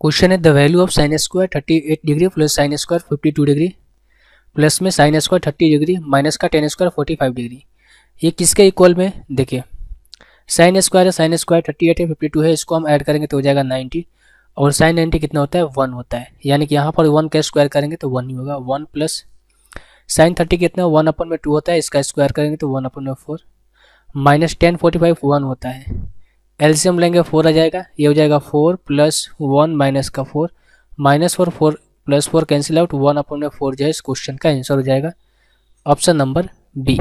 question है the value of sine square thirty eight degree plus sine square fifty two degree plus में sine square thirty degree minus का tan square forty five degree ये किसके equal में देखिए sine square है sine square thirty eight है fifty two है इसको हम ऐड करेंगे तो हो जाएगा नाइन्टी और साइन नाइन्टी कितना होता है वन होता है यानी कि यहाँ पर वन का स्क्वायर करेंगे तो वन ही होगा वन प्लस साइन थर्टी कितना वन अपन में टू होता है इसका स्क्वायर करेंगे तो वन अपन में four minus tan forty five one होता है एल्सियम लेंगे फोर आ जाएगा ये हो जाएगा फोर प्लस वन माइनस का four minus four four plus four cancel out one upon में फोर जो है इस क्वेश्चन का आंसर हो जाएगा ऑप्शन नंबर बी